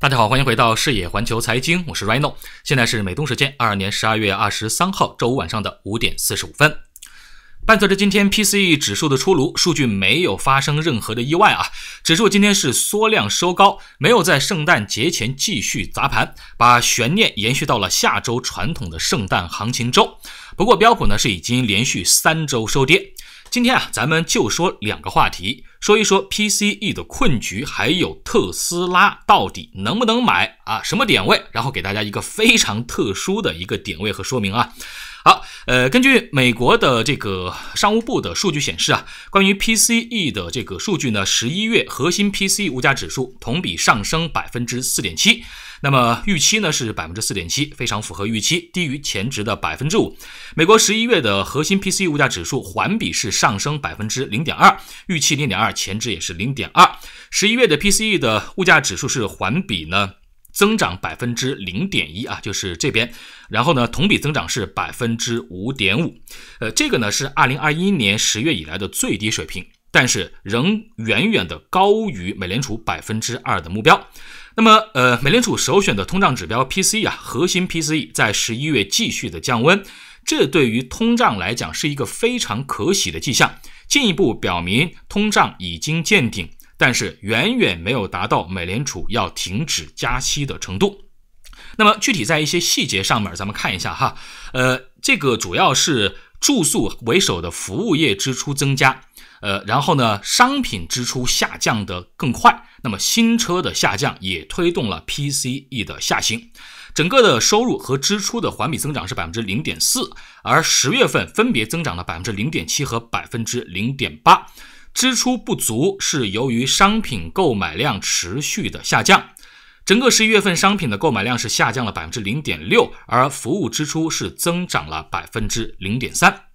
大家好，欢迎回到视野环球财经，我是 Reno，现在是美东时间二二年十二月二十三号周五晚上的五点四十五分。伴随着今天 PCE 指数的出炉，数据没有发生任何的意外啊，指数今天是缩量收高，没有在圣诞节前继续砸盘，把悬念延续到了下周传统的圣诞行情周。不过标普呢是已经连续三周收跌。今天啊，咱们就说两个话题，说一说 P C E 的困局，还有特斯拉到底能不能买啊？什么点位？然后给大家一个非常特殊的一个点位和说明啊。好，呃，根据美国的这个商务部的数据显示啊，关于 P C E 的这个数据呢，十一月核心 P C e 物价指数同比上升百分之四点七。那么预期呢是百分之四点七，非常符合预期，低于前值的百分之五。美国十一月的核心 PCE 物价指数环比是上升百分之零点二，预期零点二，前值也是零点二。十一月的 PCE 的物价指数是环比呢增长百分之零点一啊，就是这边。然后呢，同比增长是百分之五点五，呃，这个呢是二零二一年十月以来的最低水平，但是仍远远的高于美联储百分之二的目标。那么，呃，美联储首选的通胀指标 P C 啊，核心 P C E 在十一月继续的降温，这对于通胀来讲是一个非常可喜的迹象，进一步表明通胀已经见顶，但是远远没有达到美联储要停止加息的程度。那么，具体在一些细节上面，咱们看一下哈，呃，这个主要是住宿为首的服务业支出增加。呃，然后呢，商品支出下降得更快，那么新车的下降也推动了 PCE 的下行。整个的收入和支出的环比增长是百分之零点四，而十月份分别增长了百分之零点七和百分之零点八。支出不足是由于商品购买量持续的下降。整个十一月份商品的购买量是下降了百分之零点六，而服务支出是增长了百分之零点三。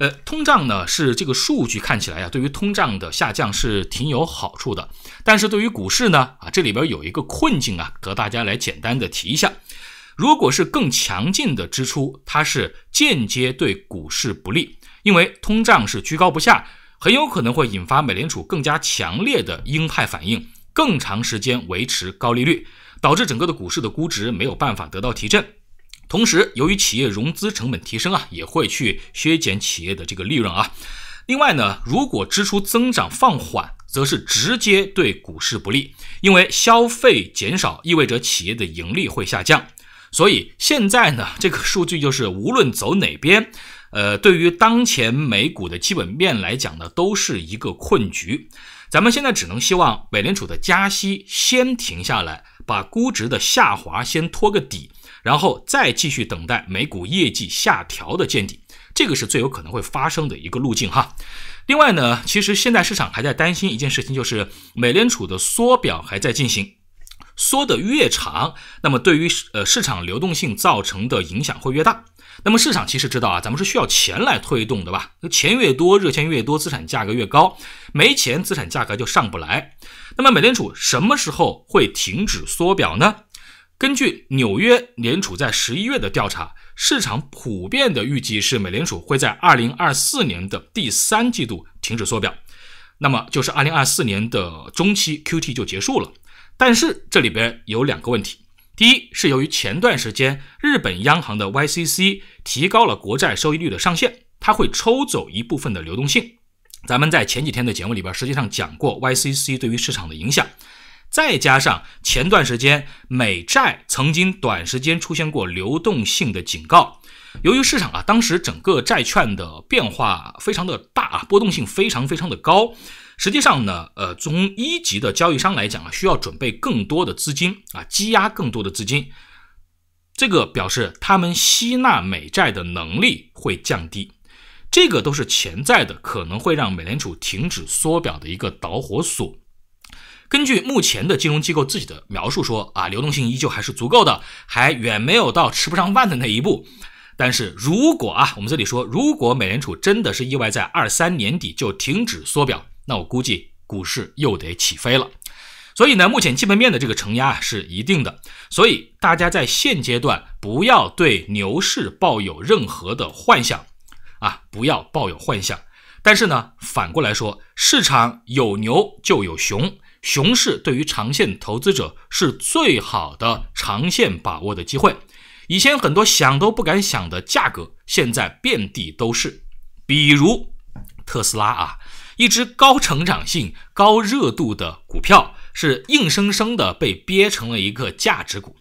呃，通胀呢是这个数据看起来啊，对于通胀的下降是挺有好处的，但是对于股市呢啊，这里边有一个困境啊，和大家来简单的提一下。如果是更强劲的支出，它是间接对股市不利，因为通胀是居高不下，很有可能会引发美联储更加强烈的鹰派反应，更长时间维持高利率，导致整个的股市的估值没有办法得到提振。同时，由于企业融资成本提升啊，也会去削减企业的这个利润啊。另外呢，如果支出增长放缓，则是直接对股市不利，因为消费减少意味着企业的盈利会下降。所以现在呢，这个数据就是无论走哪边，呃，对于当前美股的基本面来讲呢，都是一个困局。咱们现在只能希望美联储的加息先停下来，把估值的下滑先拖个底。然后再继续等待美股业绩下调的见底，这个是最有可能会发生的一个路径哈。另外呢，其实现在市场还在担心一件事情，就是美联储的缩表还在进行，缩的越长，那么对于呃市场流动性造成的影响会越大。那么市场其实知道啊，咱们是需要钱来推动的吧？钱越多，热钱越多，资产价格越高；没钱，资产价格就上不来。那么美联储什么时候会停止缩表呢？根据纽约联储在十一月的调查，市场普遍的预计是美联储会在二零二四年的第三季度停止缩表，那么就是二零二四年的中期 QT 就结束了。但是这里边有两个问题，第一是由于前段时间日本央行的 YCC 提高了国债收益率的上限，它会抽走一部分的流动性。咱们在前几天的节目里边实际上讲过 YCC 对于市场的影响。再加上前段时间美债曾经短时间出现过流动性的警告，由于市场啊当时整个债券的变化非常的大，啊，波动性非常非常的高，实际上呢，呃，从一级的交易商来讲啊，需要准备更多的资金啊，积压更多的资金，这个表示他们吸纳美债的能力会降低，这个都是潜在的可能会让美联储停止缩表的一个导火索。根据目前的金融机构自己的描述说，啊，流动性依旧还是足够的，还远没有到吃不上饭的那一步。但是如果啊，我们这里说，如果美联储真的是意外在二三年底就停止缩表，那我估计股市又得起飞了。所以呢，目前基本面的这个承压是一定的。所以大家在现阶段不要对牛市抱有任何的幻想，啊，不要抱有幻想。但是呢，反过来说，市场有牛就有熊。熊市对于长线投资者是最好的长线把握的机会。以前很多想都不敢想的价格，现在遍地都是。比如特斯拉啊，一只高成长性、高热度的股票，是硬生生的被憋成了一个价值股。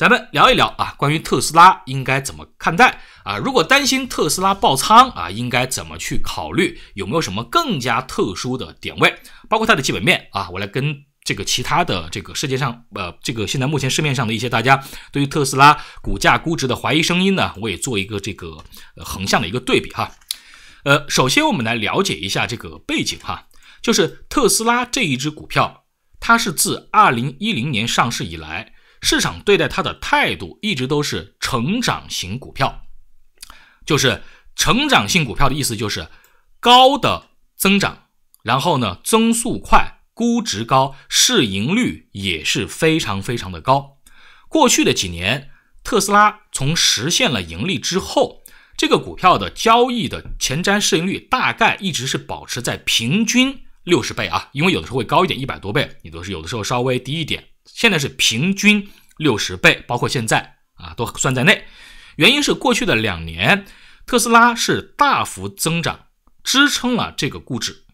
咱们聊一聊啊，关于特斯拉应该怎么看待啊？如果担心特斯拉爆仓啊，应该怎么去考虑？有没有什么更加特殊的点位？包括它的基本面啊，我来跟这个其他的这个世界上呃，这个现在目前市面上的一些大家对于特斯拉股价估值的怀疑声音呢，我也做一个这个横向的一个对比哈。呃，首先我们来了解一下这个背景哈，就是特斯拉这一只股票，它是自二零一零年上市以来。市场对待它的态度一直都是成长型股票，就是成长性股票的意思，就是高的增长，然后呢增速快，估值高，市盈率也是非常非常的高。过去的几年，特斯拉从实现了盈利之后，这个股票的交易的前瞻市盈率大概一直是保持在平均六十倍啊，因为有的时候会高一点，一百多倍，也都是有的时候稍微低一点。现在是平均六十倍，包括现在啊都算在内。原因是过去的两年特斯拉是大幅增长，支撑了这个估值。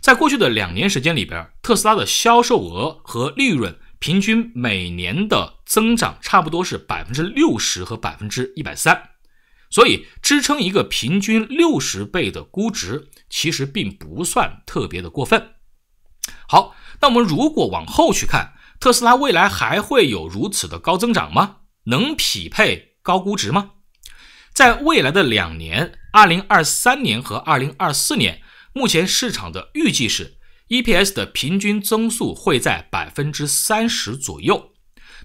在过去的两年时间里边，特斯拉的销售额和利润平均每年的增长差不多是百分之六十和百分之一百三，所以支撑一个平均六十倍的估值其实并不算特别的过分。好，那我们如果往后去看。特斯拉未来还会有如此的高增长吗？能匹配高估值吗？在未来的两年，二零二三年和二零二四年，目前市场的预计是 EPS 的平均增速会在百分之三十左右。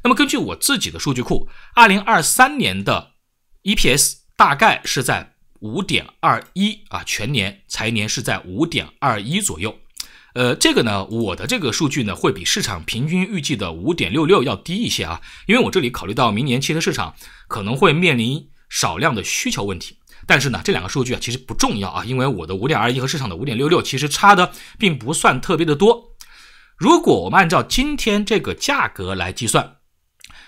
那么根据我自己的数据库，二零二三年的 EPS 大概是在五点二一啊，全年财年是在五点二一左右。呃，这个呢，我的这个数据呢会比市场平均预计的五点六六要低一些啊，因为我这里考虑到明年汽车市场可能会面临少量的需求问题。但是呢，这两个数据啊其实不重要啊，因为我的五点二一和市场的五点六六其实差的并不算特别的多。如果我们按照今天这个价格来计算，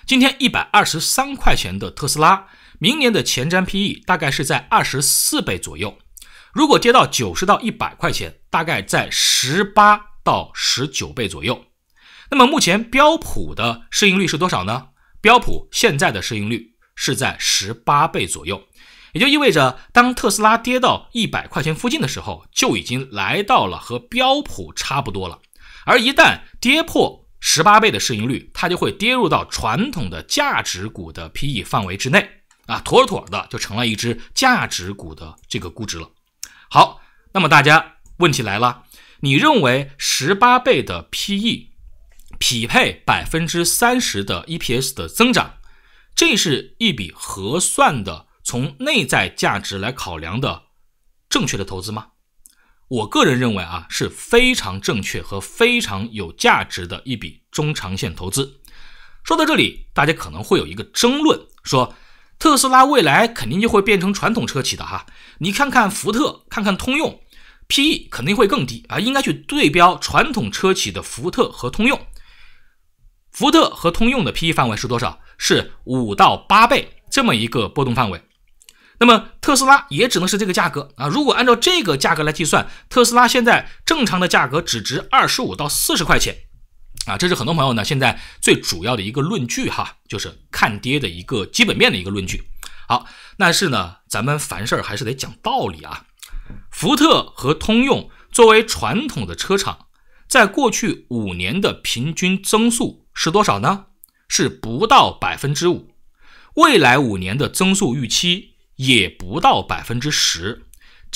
今天一百二十三块钱的特斯拉，明年的前瞻 PE 大概是在二十四倍左右。如果跌到九十到一百块钱，大概在十八到十九倍左右。那么目前标普的市盈率是多少呢？标普现在的市盈率是在十八倍左右，也就意味着当特斯拉跌到一百块钱附近的时候，就已经来到了和标普差不多了。而一旦跌破十八倍的市盈率，它就会跌入到传统的价值股的 PE 范围之内啊，妥妥的就成了一只价值股的这个估值了。好，那么大家问题来了，你认为十八倍的 PE 匹配百分之三十的 EPS 的增长，这是一笔合算的，从内在价值来考量的正确的投资吗？我个人认为啊，是非常正确和非常有价值的一笔中长线投资。说到这里，大家可能会有一个争论，说。特斯拉未来肯定就会变成传统车企的哈，你看看福特，看看通用，PE 肯定会更低啊，应该去对标传统车企的福特和通用。福特和通用的 PE 范围是多少？是五到八倍这么一个波动范围。那么特斯拉也只能是这个价格啊，如果按照这个价格来计算，特斯拉现在正常的价格只值二十五到四十块钱。啊，这是很多朋友呢现在最主要的一个论据哈，就是看跌的一个基本面的一个论据。好，但是呢，咱们凡事还是得讲道理啊。福特和通用作为传统的车厂，在过去五年的平均增速是多少呢？是不到百分之五，未来五年的增速预期也不到百分之十。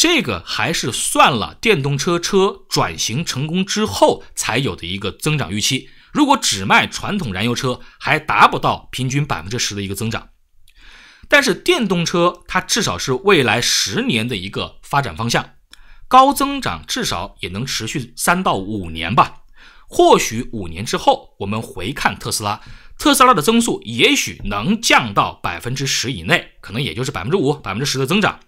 这个还是算了，电动车车转型成功之后才有的一个增长预期。如果只卖传统燃油车，还达不到平均百分之十的一个增长。但是电动车它至少是未来十年的一个发展方向，高增长至少也能持续三到五年吧。或许五年之后，我们回看特斯拉，特斯拉的增速也许能降到百分之十以内，可能也就是百分之五、百分之十的增长。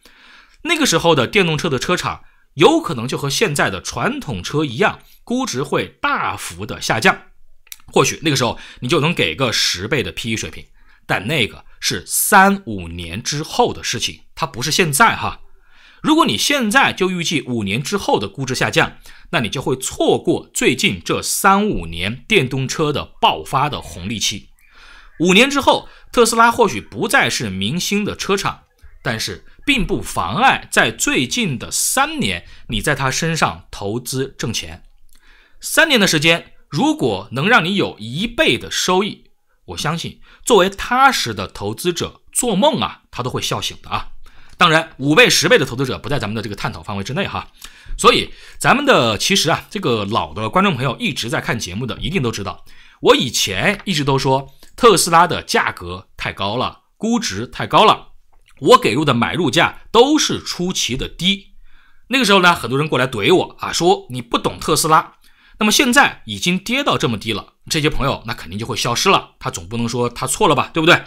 那个时候的电动车的车厂有可能就和现在的传统车一样，估值会大幅的下降。或许那个时候你就能给个十倍的 PE 水平，但那个是三五年之后的事情，它不是现在哈。如果你现在就预计五年之后的估值下降，那你就会错过最近这三五年电动车的爆发的红利期。五年之后，特斯拉或许不再是明星的车厂，但是。并不妨碍在最近的三年，你在他身上投资挣钱。三年的时间，如果能让你有一倍的收益，我相信，作为踏实的投资者，做梦啊，他都会笑醒的啊。当然，五倍、十倍的投资者不在咱们的这个探讨范围之内哈。所以，咱们的其实啊，这个老的观众朋友一直在看节目的，一定都知道，我以前一直都说特斯拉的价格太高了，估值太高了。我给入的买入价都是出奇的低，那个时候呢，很多人过来怼我啊，说你不懂特斯拉。那么现在已经跌到这么低了，这些朋友那肯定就会消失了。他总不能说他错了吧，对不对？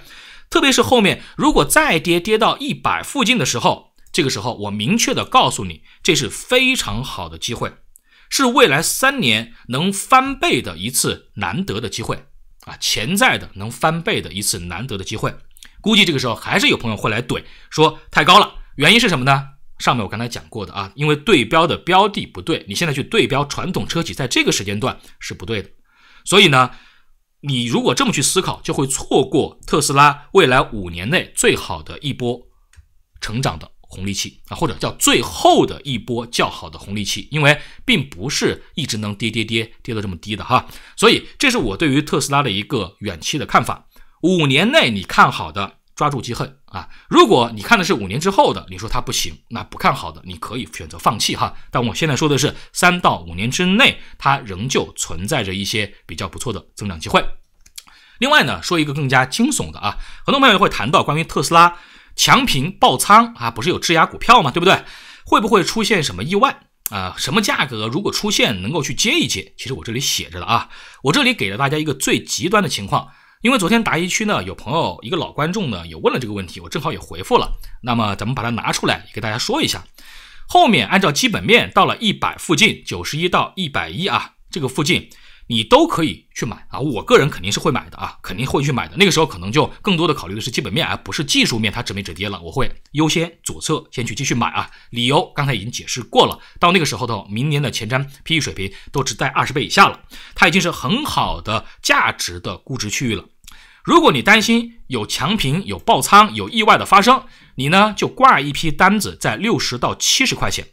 特别是后面如果再跌跌到一百附近的时候，这个时候我明确的告诉你，这是非常好的机会，是未来三年能翻倍的一次难得的机会啊，潜在的能翻倍的一次难得的机会。估计这个时候还是有朋友会来怼，说太高了。原因是什么呢？上面我刚才讲过的啊，因为对标的标的不对，你现在去对标传统车企，在这个时间段是不对的。所以呢，你如果这么去思考，就会错过特斯拉未来五年内最好的一波成长的红利期啊，或者叫最后的一波较好的红利期，因为并不是一直能跌跌跌跌到这么低的哈。所以，这是我对于特斯拉的一个远期的看法。五年内你看好的抓住即恨啊！如果你看的是五年之后的，你说它不行，那不看好的你可以选择放弃哈。但我现在说的是三到五年之内，它仍旧存在着一些比较不错的增长机会。另外呢，说一个更加惊悚的啊，很多朋友会谈到关于特斯拉强平爆仓啊，不是有质押股票吗？对不对？会不会出现什么意外啊？什么价格如果出现能够去接一接？其实我这里写着了啊，我这里给了大家一个最极端的情况。因为昨天答疑区呢，有朋友一个老观众呢，有问了这个问题，我正好也回复了。那么咱们把它拿出来，给大家说一下。后面按照基本面到了一百附近，九十一到一百一啊，这个附近你都可以去买啊。我个人肯定是会买的啊，肯定会去买的。那个时候可能就更多的考虑的是基本面，而不是技术面它止没止跌了。我会优先左侧先去继续买啊。理由刚才已经解释过了。到那个时候的明年的前瞻 PE 水平都只在二十倍以下了，它已经是很好的价值的估值区域了。如果你担心有强平、有爆仓、有意外的发生，你呢就挂一批单子在六十到七十块钱，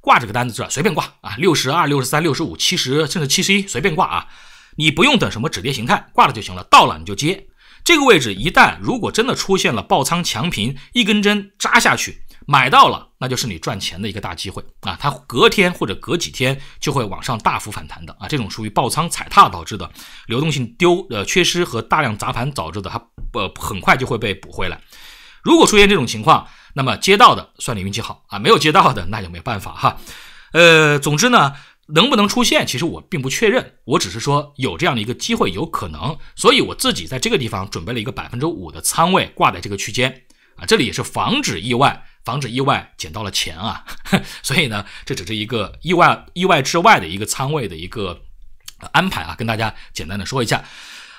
挂这个单子是吧？随便挂啊，六十二、六十三、六十五、七十，甚至七十一，随便挂啊。你不用等什么止跌形态，挂了就行了。到了你就接。这个位置一旦如果真的出现了爆仓、强平，一根针扎下去。买到了，那就是你赚钱的一个大机会啊！它隔天或者隔几天就会往上大幅反弹的啊！这种属于爆仓踩踏导致的流动性丢呃缺失和大量砸盘导致的，它不很快就会被补回来。如果出现这种情况，那么接到的算你运气好啊，没有接到的那就没办法哈。呃，总之呢，能不能出现，其实我并不确认，我只是说有这样的一个机会有可能，所以我自己在这个地方准备了一个百分之五的仓位挂在这个区间啊，这里也是防止意外。防止意外捡到了钱啊，所以呢，这只是一个意外意外之外的一个仓位的一个安排啊，跟大家简单的说一下。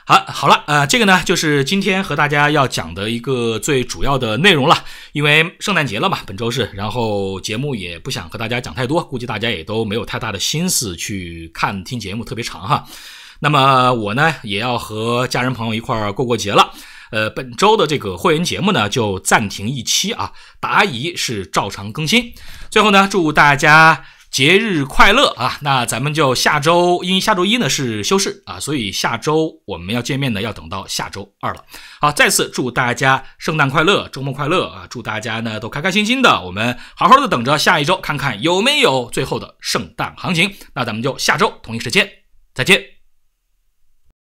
好，好了，呃，这个呢就是今天和大家要讲的一个最主要的内容了，因为圣诞节了嘛，本周是，然后节目也不想和大家讲太多，估计大家也都没有太大的心思去看听节目，特别长哈。那么我呢也要和家人朋友一块儿过过节了。呃，本周的这个会员节目呢，就暂停一期啊，答疑是照常更新。最后呢，祝大家节日快乐啊！那咱们就下周，因为下周一呢是休市啊，所以下周我们要见面呢，要等到下周二了。好，再次祝大家圣诞快乐，周末快乐啊！祝大家呢都开开心心的，我们好好的等着下一周，看看有没有最后的圣诞行情。那咱们就下周同一时间再见。